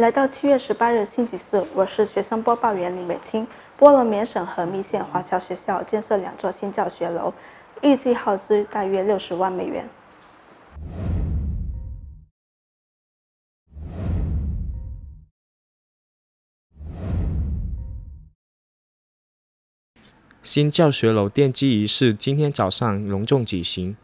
来到七月十八日星期四，我是学生播报员李美清。波罗缅省和密县华侨学校建设两座新教学楼，预计耗资大约六十万美元。新教学楼奠基仪式今天早上隆重举行。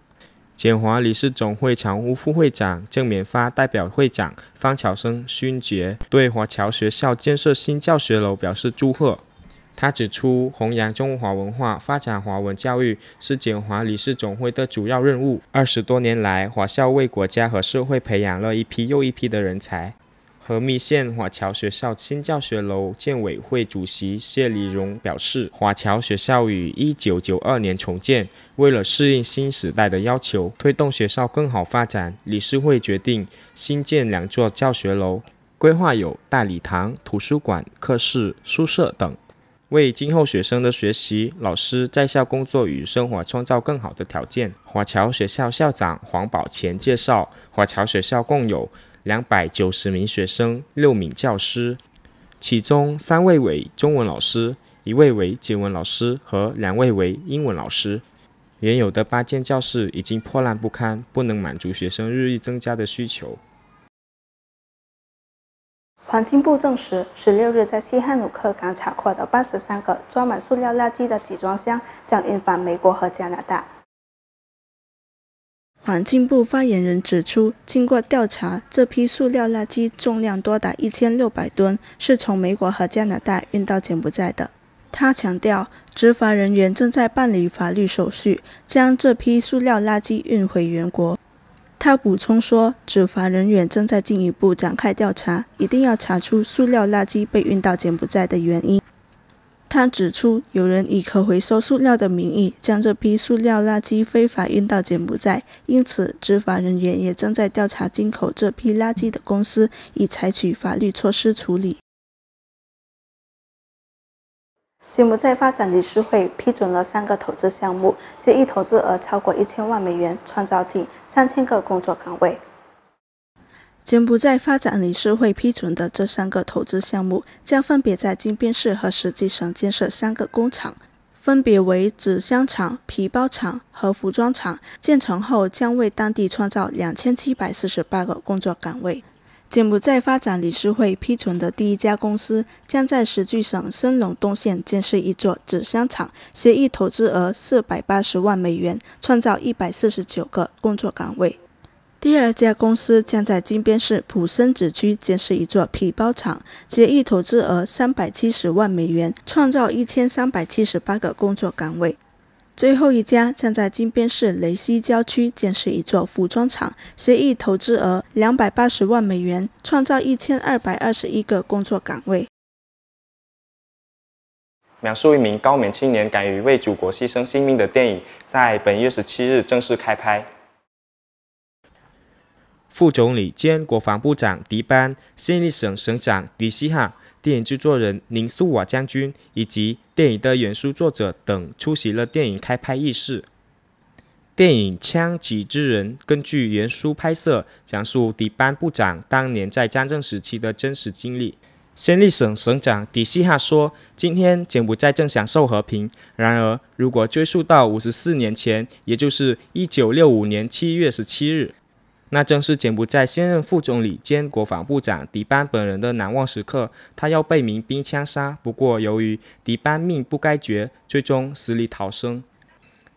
简华理事总会常务副会长郑敏发代表会长方巧生勋爵对华侨学校建设新教学楼表示祝贺。他指出，弘扬中华文化、发展华文教育是简华理事总会的主要任务。二十多年来，华校为国家和社会培养了一批又一批的人才。和密县华侨学校新教学楼建委会主席谢礼荣表示，华侨学校于一九九二年重建，为了适应新时代的要求，推动学校更好发展，理事会决定新建两座教学楼，规划有大礼堂、图书馆、课室、宿舍等，为今后学生的学习、老师在校工作与生活创造更好的条件。华侨学校校长黄保前介绍，华侨学校共有。两百九十名学生，六名教师，其中三位为中文老师，一位为日文老师和两位为英文老师。原有的八间教室已经破烂不堪，不能满足学生日益增加的需求。环境部证实，十六日在西汉努克港查获的八十三个装满塑料垃圾的集装箱，将运返美国和加拿大。环境部发言人指出，经过调查，这批塑料垃圾重量多达一千六百吨，是从美国和加拿大运到柬埔寨的。他强调，执法人员正在办理法律手续，将这批塑料垃圾运回原国。他补充说，执法人员正在进一步展开调查，一定要查出塑料垃圾被运到柬埔寨的原因。他指出，有人以可回收塑料的名义，将这批塑料垃圾非法运到柬埔寨，因此执法人员也正在调查进口这批垃圾的公司，以采取法律措施处理。柬埔寨发展理事会批准了三个投资项目，协议投资额超过一千万美元，创造近三千个工作岗位。柬埔寨发展理事会批准的这三个投资项目将分别在金边市和实际省建设三个工厂，分别为纸箱厂、皮包厂和服装厂。建成后将为当地创造两千七百四十八个工作岗位。柬埔寨发展理事会批准的第一家公司将在实际省森隆东县建设一座纸箱厂，协议投资额四百八十万美元，创造一百四十九个工作岗位。第二家公司将在金边市普森子区建设一座皮包厂，协议投资额三百七十万美元，创造一千三百七十八个工作岗位。最后一家将在金边市雷西郊区建设一座服装厂，协议投资额两百八十万美元，创造一千二百二十一个工作岗位。描述一名高棉青年敢于为祖国牺牲性命的电影，在本月十七日正式开拍。副总理兼国防部长迪班、先立省省长迪西哈、电影制作人宁苏瓦将军以及电影的原著作者等出席了电影开拍仪式。电影《枪击之人》根据原书拍摄，讲述迪班部长当年在战争时期的真实经历。先立省省长迪西哈说：“今天柬埔寨正享受和平，然而如果追溯到五十四年前，也就是一九六五年七月十七日。”那正是柬埔寨现任副总理兼国防部长迪班本人的难忘时刻，他要被民兵枪杀。不过，由于迪班命不该绝，最终死里逃生。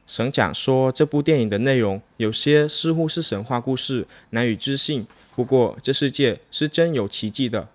省长说，这部电影的内容有些似乎是神话故事，难以置信。不过，这世界是真有奇迹的。